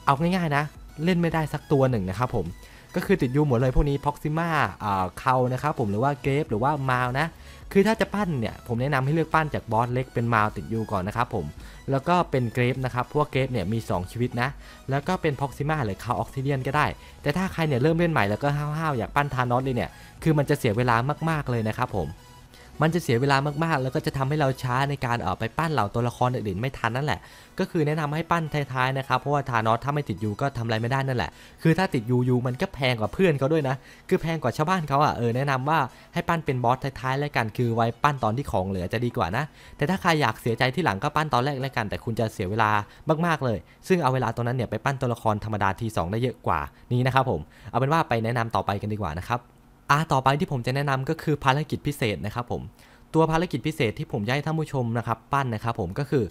เอาง่ายๆนะ เล่นไม่ได้สักตัวหนึ่งนะครับผมก็คือติดยูหมดเลยพวกนี้พ็อกซิม่าเออ่เคานะครับผมหรือว่าเกฟหรือว่ามาวนะคือถ้าจะปั้นเนี่ย ผมแนะนำให้เลือกปั้นจากบอสเล็กเป็นมาวติดยูก่อนนะครับผม แล้วก็เป็นเกรฟนะครับ พวกเกรฟเนี่ยมี 2 ชีวิตนะ แล้วก็เป็นพ็อกซิมาหรือคาออกซิเดียนก็ได้ แต่ถ้าใครเนี่ย เริ่มเล่นใหม่แล้วก็ห้าวๆอยากปั้นทานอสเลยเนี่ย คือมันจะเสียเวลามากๆเลยนะครับผมมันจะเสียเวลามากๆ แล้วก็จะทำให้เราช้าในการเออไปปั้นเหล่าตัวละครอื่นๆไม่ทันนั่นแหละ ก็คือแนะนำให้ปั้นท้ายๆนะครับ เพราะว่าทานอสถ้าไม่ติดยูก็ทำอะไรไม่ได้นั่นแหละ คือถ้าติดยูยูมันก็แพงกว่าเพื่อนเขาด้วยนะ คือแพงกว่าชาวบ้านเขาอ่ะเออแนะนำว่าให้ปั้นเป็นบอสท้ายๆแล้วกัน คือไว้ปั้นตอนที่ของเหลือจะดีกว่านะ แต่ถ้าใครอยากเสียใจที่หลังก็ปั้นตอนแรกแล้วกัน แต่คุณจะเสียเวลามากๆเลย ซึ่งเอาเวลาตรงนั้นเนี่ยไปปั้นตัวละครธรรมดาที2ได้เยอะกว่า นี้นะครับผม เอาเป็นว่าไปแนะนำต่อไปกันดีกว่านะครับอ่าต่อไปที่ผมจะแนะนำก็คือภารกิจพิเศษนะครับผมตัวภารกิจพิเศษที่ผมย้ายท่านผู้ชมนะครับปั้นนะครับผมก็คือ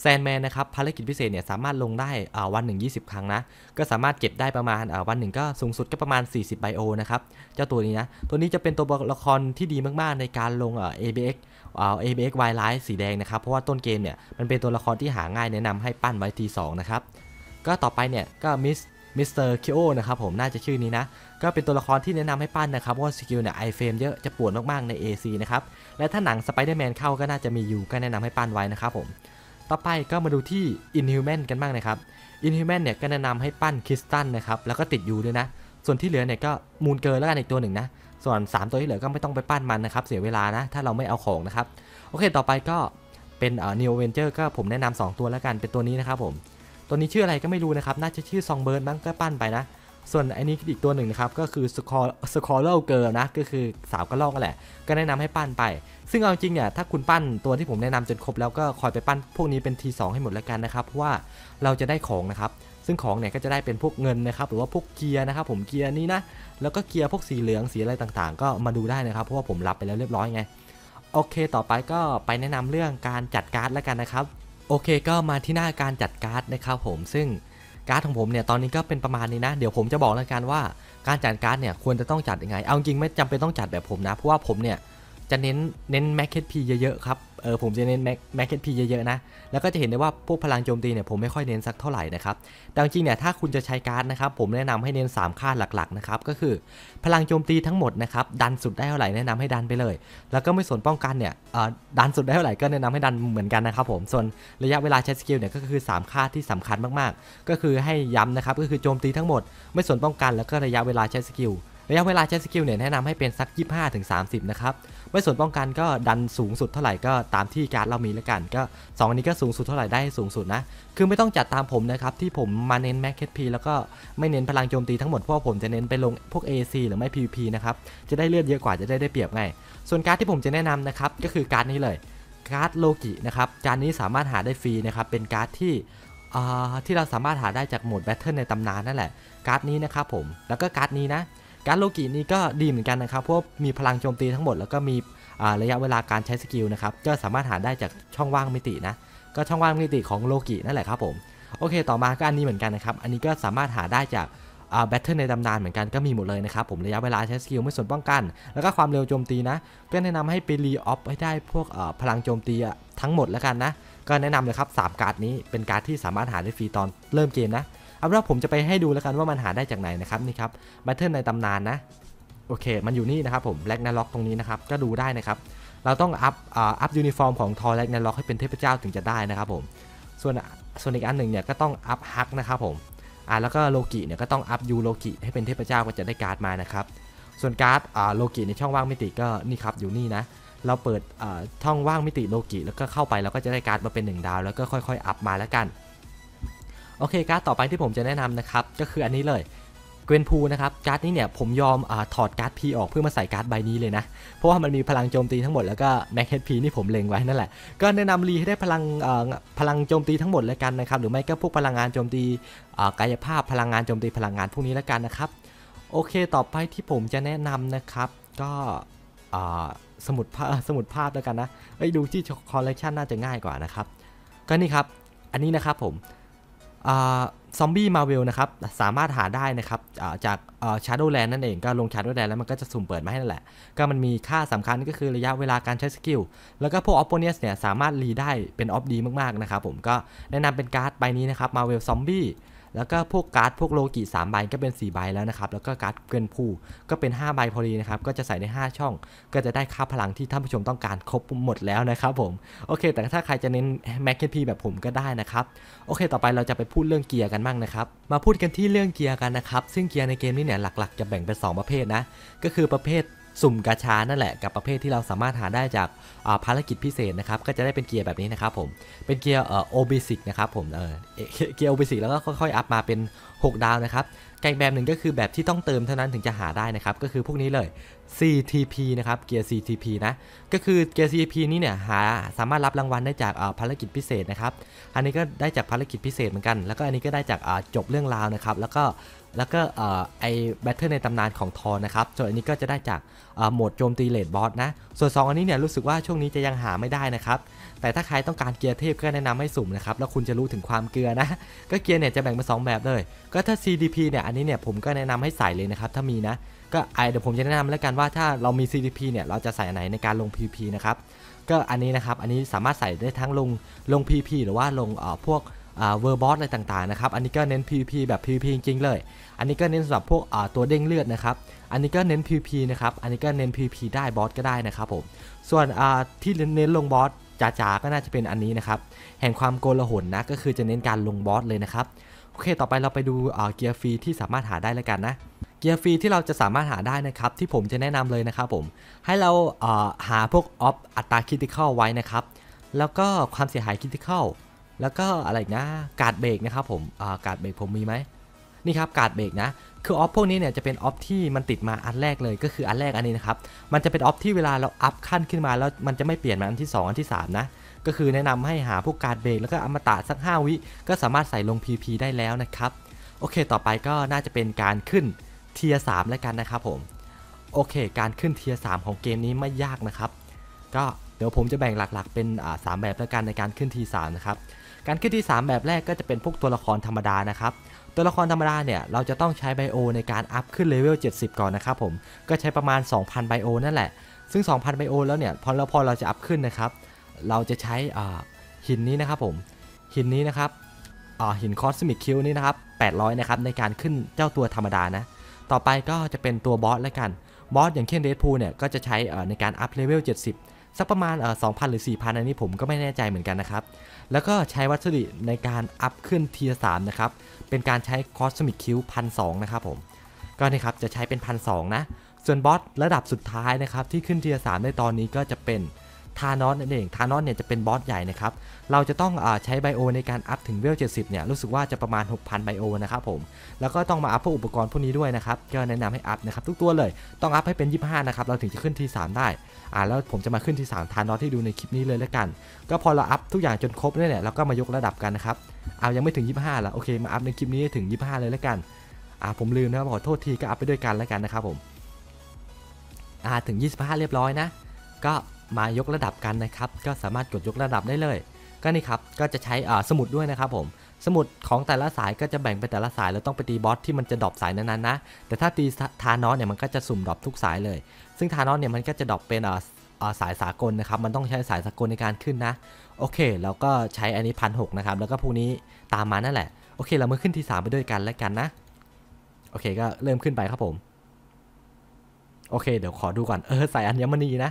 แซนแมนนะครับภารกิจพิเศษเนี่ยสามารถลงได้วันหนึ่งยีครั้งนะก็สามารถเก็บได้ประมาณวันหนึ่งก็สูงสุดก็ประมาณ 40ไบโอนะครับเจ้าตัวนี้นะตัวนี้จะเป็นตัวละครที่ดีมากๆในการลงอ b x เอเบกอากไวไลท์สีแดงนะครับเพราะว่าต้นเกมเนี่ยมันเป็นตัวละครที่หาง่ายแนะนำให้ปั้นไว้ที2นะครับก็ต่อไปเนี่ยก็มิสมิสเตอร์คิโอนะครับผมน่าจะชื่อนี้นะ ก็เป็นตัวละครที่แนะนำให้ปั้นนะครับว่าสกิลเนี่ยไอเฟมเยอะจะปวดมากๆ ใน AC นะครับและถ้าหนังสไปเดอร์แมนเข้าก็น่าจะมีอยู่ก็แนะนำให้ปั้นไว้นะครับผมต่อไปก็มาดูที่อินฮิวแมนกันบ้างนะครับอินฮิวแมนเนี่ยก็แนะนำให้ปั้นคริสตันนะครับแล้วก็ติดอยู่ด้วยนะ ส่วนที่เหลือเนี่ยก็มูนเกินแล้วกันอีกตัวหนึ่งนะ ส่วน 3 ตัวที่เหลือก็ไม่ต้องไปปั้นมันนะครับเสียเวลานะถ้าเราไม่เอาของนะครับโอเคต่อไปก็เป็นเอ่อิวเวนเจอร์ก็ผมแนะนำ 2 ตัวแล้วกันเป็นตัวนี้นะครับผมตัวนี้ชื่ออะไรก็ไม่รู้นะครับ น่าจะชื่อซองเบิร์ดมั้งก็ปั้นไปนะ ส่วนอันนี้อีกตัวหนึ่งนะครับก็คือสคอร์สคอร์เลเกิร์นะก็คือสาวกระลอกันแหละก็แนะนำให้ปั้นไป ซึ่งเอาจริงเนี่ยถ้าคุณปั้นตัวที่ผมแนะนำจนครบแล้วก็คอยไปปั้น พวกนี้เป็นท T2 ให้หมดแล้วกันนะครับ เพราะว่าเราจะได้ของนะครับ ซึ่งของเนี่ยก็จะได้เป็นพวกเงินนะครับ หรือว่าพวกเกียร์นะครับ ผมเกียร์นี้นะแล้วก็เกียร์พวกสีเหลืองสีอะไรต่างๆ ก็มาดูได้นะครับเพราะว่าผมรับไปแล้วเรียบร้อยไงโอเคต่อไปก็ไปแนะนำเรื่องการจัดการ์ด แล้วกันนะครับโอเคก็มาที่หน้าการจัดการ์ดนะครับผม ซึ่งการ์ดของผมเนี่ยตอนนี้ก็เป็นประมาณนี้นะ เดี๋ยวผมจะบอกแล้วกันว่า การจัดการ์ดเนี่ยควรจะต้องจัดยังไงเอาจริงไม่จำเป็นต้องจัดแบบผมนะ เพราะว่าผมเนี่ยจะเน้นเน้นแม็กเคทพีเยอะๆครับเออผมจะเน้นแม็กแม็กเก็ตพีเยอะๆนะแล้วก็จะเห็นได้ว่าพวกพลังโจมตีเนี่ยผมไม่ค่อยเน้นสักเท่าไหร่นะครับ แต่จริงเนี่ยถ้าคุณจะใช้การ์ดนะครับผมแนะนำให้เน้น3 ค่าหลักๆนะครับก็คือพลังโจมตีทั้งหมดนะครับดันสุดได้เท่าไหร่แนะนำให้ดันไปเลย แล้วก็ไม่สนป้องกันเนี่ยเออดันสุดได้เท่าไหร่ก็แนะนำให้ดันเหมือนกันนะครับผมส่วนระยะเวลาใช้สกิลเนี่ยก็คือ3 ค่าที่สำคัญมากๆ ก็คือให้ย้ำนะครับก็คือโจมตีทั้งหมดไม่สนป้องกันแล้วก็ระยะเวลาใช้สกิลระยะเวลาใช้สกิลเนี่ยแนะนำให้เป็นสัก25-30นะครับไม่ส่วนป้องกันก็ดันสูงสุดเท่าไหร่ก็ตามที่การเรามีแล้วกัน ก็2อันนี้ก็สูงสุดเท่าไหร่ได้สูงสุดนะ คือไม่ต้องจัดตามผมนะครับที่ผมมาเน้นแม็กเคสพีแล้วก็ไม่เน้นพลังโจมตีทั้งหมดเพราะผมจะเน้นไปลงพวก AC หรือไม่ PVP นะครับจะได้เลือดเยอะกว่าจะได้ได้เปรียบไง ส่วนการ์ดที่ผมจะแนะนำนะครับก็คือการ์ดนี้เลยการ์ดโลกินะครับการ์ดนี้สามารถหาได้ฟรีนะครับ เป็นการ์ดที่ที่เราสามารถหาได้จากโหมดแบทเทิลในตำนานนั่นแหละการ์ดนี้นะครับผมแล้วก็การ์ดนี้นะการโลกินี้ก็ดีเหมือนกันนะครับเพราะมีพลังโจมตีทั้งหมดแล้วก็มีระยะเวลาการใช้สกิลนะครับก็สามารถหาได้จากช่องว่างมิตินะก็ช่องว่างมิติของโลกินั่นแหละครับผมโอเคต่อมาก็อันนี้เหมือนกันนะครับอันนี้ก็สามารถหาได้จากแบทเทิลในตำนานเหมือนกันก็มีหมดเลยนะครับ ผมระยะเวลาใช้สกิลไม่ส่วนป้องกัน แล้วก็ความเร็วโจมตีนะก็แนะนำให้ไปรีออฟให้ได้พวกพลังโจมตีทั้งหมดแล้วกันนะก็แนะนำเลยครับ3การ์ดนี้เป็นการ์ดที่สามารถหาได้ฟรีตอนเริ่มเกมนะเอาละวผมจะไปให้ดูแล้วกันว่ามันหาได้จากไหนนะครับนี่ครับแบทเทิลในตำนานนะโอเคมันอยู่นี่นะครับผมแลกนาล็อกตรงนี้นะครับก็ดูได้นะครับ เราต้องอัพอัพยูนิฟอร์มของทอแลกนาล็อกให้เป็นเทพเจ้าถึงจะได้นะครับผมส่วนส่วนอีกอันหนึ่งเนี่ยก็ต้องอัพฮักนะครับผมอ่าแล้วก็โลกิเนี่ยก็ต้องอัพยูโลกิให้เป็นเทพเจ้าก็จะได้การ์ดมานะครับส่วนการ์ดอ่าโลกิในช่องว่างมิติก็นี่ครับอยู่นี่นะเราเปิดช่องว่างมิติโลกิแล้วก็เข้าไปเราก็จะได้การ์ดมาเป็น1ดาวแล้วก็ค่อยๆอัพมาแล้วกันโอเคการ์ดต่อไป ที่ ผม จะ แนะนำนะครับ ก็คือ อันนี้ เลยเกวนพูนะครับ การ์ดนี้ เนี่ย ผมยอมอถอด การ์ดพีออกเพื่อ มาใส่ การ์ดใบนี้ เลยนะ เพราะว่า มัน มีพลัง โจมตีทั้งหมด แล้วก็แม็กเฮดพีนี่ ผม เล็งไว้ นั่นแหละก็แนะนำรี ให้ ได้ พลังพลัง โจมตี ทั้งหมดเลยกัน นะครับ หรือไม่ ก็พวกพลังงาน โจมตีกายภาพ พลังงาน โจมตี พลังงาน พวกนี้ แล้วกัน นะครับ โอเค ต่อไป ที่ ผม จะ แนะนำนะครับ ก็ สมุดภาพ สมุดภาพ แล้วกันนะไปดูที่คอลเลกชันน่าจะง่ายกว่านะครับก็นี่ครับอันนี้นะครับผมซอมบี้มาเวลนะครับสามารถหาได้นะครับจากชาร์โดแลนนั่นเองก็ลงชาร์โดแลนแล้วมันก็จะสุ่มเปิดมาให้นั่นแหละ ก็มันมีค่าสำคัญก็คือระยะเวลาการใช้สกิล แล้วก็พวกออฟโปเนียสเนี่ยสามารถรีได้เป็นออฟดีมากๆนะครับผมก็แนะนำเป็นการ์ดใบนี้นะครับมาเวลซอมบี้แล้วก็พวกการ์ดพวกโลกิ3ใบก็เป็น 4 ใบแล้วนะครับ แล้วก็การ์ดเกินผู้ก็เป็น 5 ใบพอดีนะครับ ก็จะใส่ใน 5 ช่อง ก็จะได้ค่าพลังที่ท่านผู้ชมต้องการครบหมดแล้วนะครับผม โอเค แต่ถ้าใครจะเน้นแม็กเกนพีแบบผมก็ได้นะครับ โอเค ต่อไปเราจะไปพูดเรื่องเกียร์กันบ้างนะครับ มาพูดกันที่เรื่องเกียร์กันนะครับ ซึ่งเกียร์ในเกมนี้เนี่ย หลักๆ จะแบ่งเป็น 2 ประเภทนะ ก็คือประเภทสุ่มกาชานั่นแหละกับประเภทที่เราสามารถหาได้จากภารกิจพิเศษนะครับ ก็จะได้เป็นเกียร์แบบนี้นะครับผมเป็นเกียร์โอเบสิกนะครับผมเออเกียร์โอเบสิกแล้วก็ค่อยๆ อัพมาเป็น 6 ดาวนะครับแกงแบบหนึ่งก็คือแบบที่ต้องเติมเท่านั้นถึงจะหาได้นะครับก็คือพวกนี้เลย CTP นะครับเกียร์ CTP นะก็คือเกียร์ CTP นี้เนี่ยหาสามารถรับรางวัลได้จากภารกิจพิเศษนะครับ อันนี้ก็ได้จากภารกิจพิเศษเหมือนกันแล้วก็อันนี้ก็ได้จากจบเรื่องราวนะครับแล้วก็แล้วก็ไอแบทเทิลในตำนานของทอนะครับ ส่วนอันนี้ก็จะได้จากโหมดโจมตีเลดบอสนะส่วน 2 อันนี้เนี่ยรู้สึกว่าช่วงนี้จะยังหาไม่ได้นะครับ แต่ถ้าใครต้องการเกียร์เทพก็แนะนำให้สุ่มนะครับ แล้วคุณจะรู้ถึงความเกลือนะ ก็เกียร์เนี่ยจะแบ่งเป็นสแบบเลย ก็ถ้า CDP เนี่ยอันนี้เนี่ยผมก็แนะนำให้ใส่เลยนะครับ ถ้ามีนะ ก็ไอเดี๋ยวผมจะแนะนำแล้วกันว่าถ้าเรามี CDP เนี่ยเราจะใส่ไหนในการลง PP นะครับก็อันนี้นะครับอันนี้สามารถใส่ได้ทั้งลงลง PP หรือว่าลงพวกเวอร์บอสอะไรต่างๆ นะครับ อันนี้ก็เน้น PVP แบบ PVP จริงๆเลย อันนี้ก็เน้นสำหรับพวกตัวเด้งเลือดนะครับ อันนี้ก็เน้น PVP นะครับ อันนี้ก็เน้น PVP ได้บอสก็ได้นะครับผม ส่วนที่เน้นลงบอสจ๋าๆก็น่าจะเป็นอันนี้นะครับ แห่งความโกลาหลนะก็คือจะเน้นการลงบอสเลยนะครับ โอเคต่อไปเราไปดูเกียร์ฟรีที่สามารถหาได้แล้วกันนะ เกียร์ฟรีที่เราจะสามารถหาได้นะครับที่ผมจะแนะนำเลยนะครับผม ให้เราหาพวกออฟอัตราคิติคอลไว้นะครับ แล้วก็ความเสียหายคิติคอลแล้วก็อะไรนะกาดเบรกนะครับผมกาดเบรกผมมีไหมนี่ครับกาดเบรกนะ คือออฟพวกนี้เนี่ย จะเป็นออฟที่มันติดมาอันแรกเลยก็คืออันแรกอันนี้นะครับมันจะเป็นออฟที่เวลาเราอัพขั้นขึ้นมาแล้วมันจะไม่เปลี่ยนมาอันที่2อันที่3นะก็คือแนะนำให้หาพวกการเบรกแล้วก็อมตะสัก5วิก็สามารถใส่ลง PP ได้แล้วนะครับ โอเค ต่อไปก็น่าจะเป็นการขึ้นเทียสามแล้วกันนะครับ ผมโอเค การขึ้นเทียสามของเกมนี้ไม่ยากนะครับ ก็เดี๋ยวผมจะแบ่งหลัก ๆ เป็นสามแบบแล้วกันในการขึ้นทีสามนะครับการขึ้นที่ 3 แบบแรกก็จะเป็นพวกตัวละครธรรมดานะครับตัวละครธรรมดาเนี่ย เราจะต้องใช้ไบโอในการอัพขึ้นเลเวล70 ก่อนนะครับผม ก็ใช้ประมาณ 2,000ไบโอนั่นแหละ ซึ่ง 2,000ไบโอแล้วเนี่ยพอเราพอเราจะอัพขึ้นนะครับ เราจะใช้หินนี้นะครับผมหินนี้นะครับหินคอสมิกคิวนี้นะครับ800นะครับในการขึ้นเจ้าตัวธรรมดานะ ต่อไปก็จะเป็นตัวบอสแล้วกันบอสอย่างเช่นเดดพูลเนี่ยก็จะใช้ในการอัพเลเวล70สักประมาณสองพันหรือ 4,000 อันนี้ผมก็ไม่แน่ใจเหมือนกันนะครับ แล้วก็ใช้วัสดุในการอัพขึ้นเทียสามนะครับ เป็นการใช้คอสมิกคิวพันสนะครับผม ก็นี่ครับจะใช้เป็นพันสนะ ส่วนบอสระดับสุดท้ายนะครับที่ขึ้นเทียสามในตอนนี้ก็จะเป็นทานอสนั่นเอง ทานอสเนี่ย จะเป็นบอสใหญ่นะครับ เราจะต้องอใช้ไบโอในการอัพถึงเวล 70 เนี่ย รู้สึกว่าจะประมาณ 6,000 ไบโอนะครับผม แล้วก็ต้องมาอัพพวกอุปกรณ์พวกนี้ด้วยนะครับ ก็แนะนำให้อัพนะครับทุกตัวเลย ต้องอัพให้เป็น 25 นะครับ เราถึงจะขึ้นที3ได้ อ่าแล้วผมจะมาขึ้นที3ทานอสที่ดูในคลิปนี้เลยแล้วกัน ก็พอเราอัพทุกอย่างจนครบเนี่ยเราก็มายกระดับกันนะครับเอายังไม่ถึง 25ละโอเค มาอัพในคลิปนี้ถึง 25 เลยแล้วกันอ่าผมลืมนะครับขอโทษทีก็อัพไปด้วยกันแล้วกันนะครับผมอ่าถึง 25 เรียบร้อยนะก็มายกระดับกันนะครับ ก็สามารถกดยกระดับได้เลย ก็นี่ครับ ก็จะใช้สมุดด้วยนะครับผม สมุดของแต่ละสายก็จะแบ่งเป็นแต่ละสายแล้วต้องไปตีบอส ที่มันจะดรอปสายนั้นๆนะ แต่ถ้าตีทานอสเนี่ยมันก็จะสุ่มดรอปทุกสายเลย ซึ่งทานอสเนี่ยมันก็จะดรอปเป็นสายสากลนะครับ มันต้องใช้สายสากลในการขึ้นนะ โอเคแล้วก็ใช้อันนี้พันหนะครับ แล้วก็พวกนี้ตามมานั่นแหละ โอเคเรามาขึ้นที่3ไปด้วยกันแล้วกันนะ โอเคก็เริ่มขึ้นไปครับผม โอเคเดี๋ยวขอดูก่อน เออสายอัญมณีนะ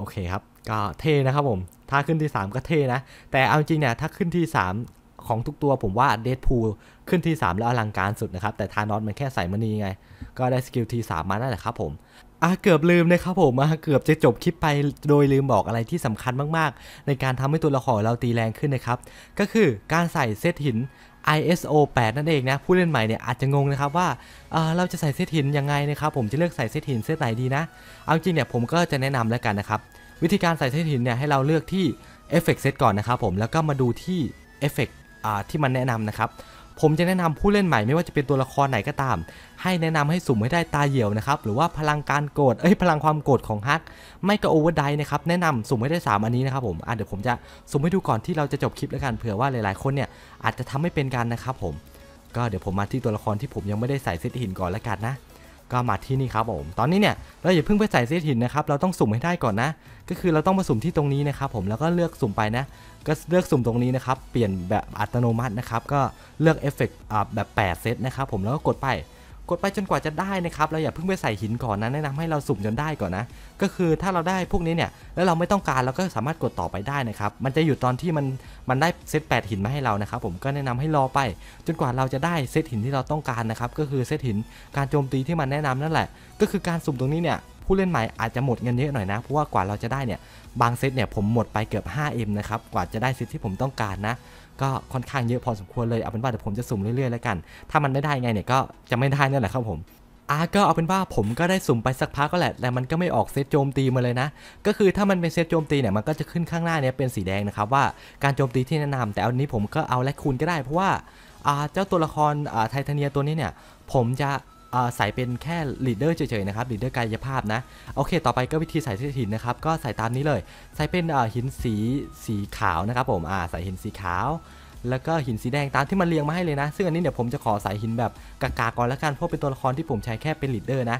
โอเคครับ ก็เท่นะครับผมถ้าขึ้นที่ 3 ก็เท่นะ แต่เอาจริงเนี่ย ถ้าขึ้นที่ 3 ของทุกตัวผมว่าเดดพูลขึ้นที่ 3 แล้วอลังการสุดนะครับ แต่ทานอสมันแค่ใส่มณีไง ก็ได้สกิลทีสามมานั่นแหละครับผม อ่ะเกือบลืมนะครับผม อ่ะเกือบจะจบคลิปไปโดยลืมบอกอะไรที่สำคัญมากๆ ในการทำให้ตัวละครเราตีแรงขึ้นนะครับ ก็คือการใส่เซตหิน ISO 8นั่นเองนะผู้เล่นใหม่เนี่ยอาจจะงงนะครับว่าเราจะใส่เซตหินยังไงนะครับ ผมจะเลือกใส่เซตหินเซตไหนดีนะ เอาจริงเนี่ยผมก็จะแนะนำแล้วกันนะครับ วิธีการใส่เซตหินเนี่ยให้เราเลือกที่ Effect Set ก่อนนะครับ ผมแล้วก็มาดูที่ Effect ที่มันแนะนำนะครับผมจะแนะนำผู้เล่นใหม่ไม่ว่าจะเป็นตัวละครไหนก็ตาม ให้แนะนำให้สุ่มให้ได้ตาเหี่ยวนะครับหรือว่าพลังการโกรธเอ้ยพลังความโกรธของฮักไม่ก็โอเวอร์ไดนะครับแนะนำสุ่มให้ได้3อันนี้นะครับผมอ่ะเดี๋ยวผมจะสุ่มให้ดูก่อนที่เราจะจบคลิปแล้วกัน เผื่อว่าหลายๆคนเนี่ยอาจจะทำไม่เป็นกันนะครับผมก็เดี๋ยวผมมาที่ตัวละครที่ผมยังไม่ได้ใส่เซตหินก่อนแล้วกันนะก็มาที่นี่ครับผม ตอนนี้เนี่ยเราอย่าเพิ่งไปใส่เศษหินนะครับ เราต้องสุ่มให้ได้ก่อนนะ ก็คือเราต้องมาสุ่มที่ตรงนี้นะครับผม แล้วก็เลือกสุ่มไปนะ ก็เลือกสุ่มตรงนี้นะครับ เปลี่ยนแบบอัตโนมัตินะครับ ก็เลือกเอฟเฟกต์แบบ8 เซตนะครับผม แล้วก็กดไปกดไปจนกว่าจะได้นะครับ เราอย่าเพิ่งไปใส่หินก่อนนะ แนะนำให้เราสุ่มจนได้ก่อนนะ ก็คือถ้าเราได้พวกนี้เนี่ย แล้วเราไม่ต้องการเราก็สามารถกดต่อไปได้นะครับ มันจะอยู่ตอนที่ มันมันได้เซต 8 หินมาให้เรานะครับ ผม ก็แนะนำให้รอไป จนกว่าเราจะได้เซตหินที่เราต้องการนะครับ ก็คือเซตหินการโจมตีที่มันแนะนำนั่นแหละ ก็คือการสุ่มตรงนี้เนี่ยู้เล่นใหม่อาจจะหมดเงินเยอะหน่อยนะเพราะว่ากว่าเราจะได้เนี่ย บางเซตเนี่ย ผมหมดไปเกือบ 5M นะครับ กว่าจะได้เซตที่ผมต้องการนะ ก็ค่อนข้างเยอะ พอสมควรเลยเอาเป็นว่าเดี๋ยวผมจะสุ่มเรื่อยๆแล้วกัน ถ้ามันไม่ได้ไงเนี่ยก็จะไม่ได้นั่นแหละครับผมอาก็เอาเป็นว่าผมก็ได้สุ่มไปสักพักก็แหละแต่มันก็ไม่ออกเซตโจมตีมาเลยนะก็คือถ้ามันเป็นเซตโจมตีเนี่ยมันก็จะขึ้นข้างหน้าเนี่ยเป็นสีแดงนะครับว่าการโจมตีที่แนะนำ แต่อันนี้ผมก็เอาและคูณก็ได้เพราะว่าเจ้าตัวละครไทเทเนียตัวนี้เนี่ยผมจะใส่เป็นแค่ลีดเดอร์เฉยๆนะครับ ลีดเดอร์กายภาพนะ โอเค ต่อไปก็วิธีใส่หินนะครับ ก็ใส่ตามนี้เลย ใส่เป็นหินสีสีขาวนะครับ ผมใส่หินสีขาว แล้วก็หินสีแดงตามที่มันเรียงมาให้เลยนะ ซึ่งอันนี้เดี๋ยวผมจะขอใส่หินแบบ กากาก่อนละกัน เพราะเป็นตัวละครที่ผมใช้แค่เป็นลีดเดอร์นะ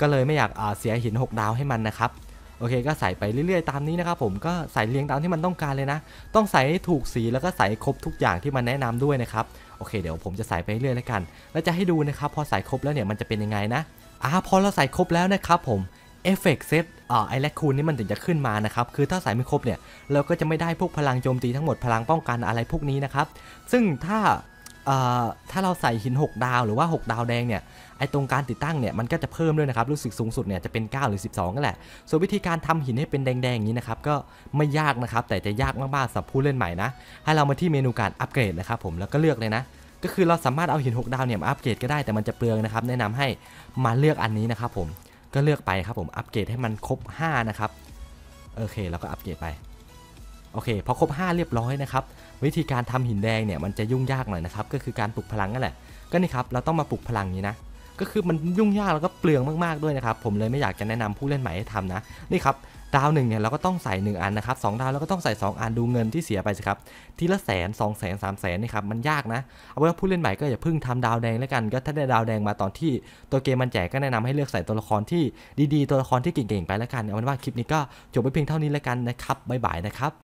ก็เลยไม่อยากเสียหิน 6 ดาวให้มันนะครับ โอเค ก็ใส่ไปเรื่อยๆตามนี้นะครับผม ก็ใส่เรียงตามที่มันต้องการเลยนะ ต้องใส่ถูกสีแล้วก็ใส่ครบทุกอย่างที่มันแนะนำด้วยนะครับโอเคเดี๋ยวผมจะใส่ไปเรื่อยแล้วกัน แล้วจะให้ดูนะครับพอใส่ครบแล้วเนี่ยมันจะเป็นยังไงนะอ่าพอเราใส่ครบแล้วนะครับผมเอฟเฟกเซตอ่าไอแลคูนนี่มันถึงจะขึ้นมานะครับคือถ้าใส่ไม่ครบเนี่ยเราก็จะไม่ได้พวกพลังโจมตีทั้งหมดพลังป้องกันอะไรพวกนี้นะครับซึ่งถ้าถ้าเราใส่หิน 6 ดาวหรือว่า6ดาวแดงเนี่ยไอตรงการติดตั้งเนี่ยมันก็จะเพิ่มด้วยนะครับ รู้สึกสูงสุดเนี่ยจะเป็น 9 หรือ 12ก็แหละส่วนวิธีการทำหินให้เป็นแดงๆอย่างนี้นะครับ ก็ไม่ยากนะครับ แต่จะยากมากๆสำหรับผู้เล่นใหม่นะให้เรามาที่เมนูการอัปเกรดนะครับ ผมแล้วก็เลือกเลยนะ ก็คือเราสามารถเอาหิน6ดาวเนี่ยมาอัปเกรดก็ได้แต่มันจะเปลืองนะครับแนะนำให้มาเลือกอันนี้นะครับ ผมก็เลือกไปครับ ผมอัปเกรดให้มันครบ5นะครับโอเค แล้วก็อัปเกรดไป โอเคพอครบ5 เรียบร้อยนะครับวิธีการทำหินแดงเนี่ย มันจะยุ่งยากหน่อยนะครับ ก็คือการปลุกพลังนั่นแหละก็นี่ครับเราต้องมาปลุกพลังนี้นะก็คือมันยุ่งยากแล้วก็เปลืองมาก ๆด้วยนะครับ ผมเลยไม่อยากจะแนะนำผู้เล่นใหม่ให้ทำนะนี่ครับดาวหนึ่งเนี่ยเราก็ต้องใส่ 1 อันนะครับสดาวเราก็ต้องใส่ 2 อันดูเงินที่เสียไปสิครับ ทีละแสนสองแสนสามแสนนี่ครับมันยากนะเอาไว้ผู้เล่นใหม่ก็อย่าพึ่งทำดาวแดงแล้วกัน ก็ถ้าได้ดาวแดงมาตอนที่ ตัวเกมมันแจกก็แนะนำให้เลือกใส่ตัวละครที่ดี ๆตัวละครที่เก่ง ๆ ไปแล้วกันเอาเป็นว่าคลิปนี้ก็จบไปเพียงเท่านี้แล้วกันนะครับบ๊ายบายนะครับ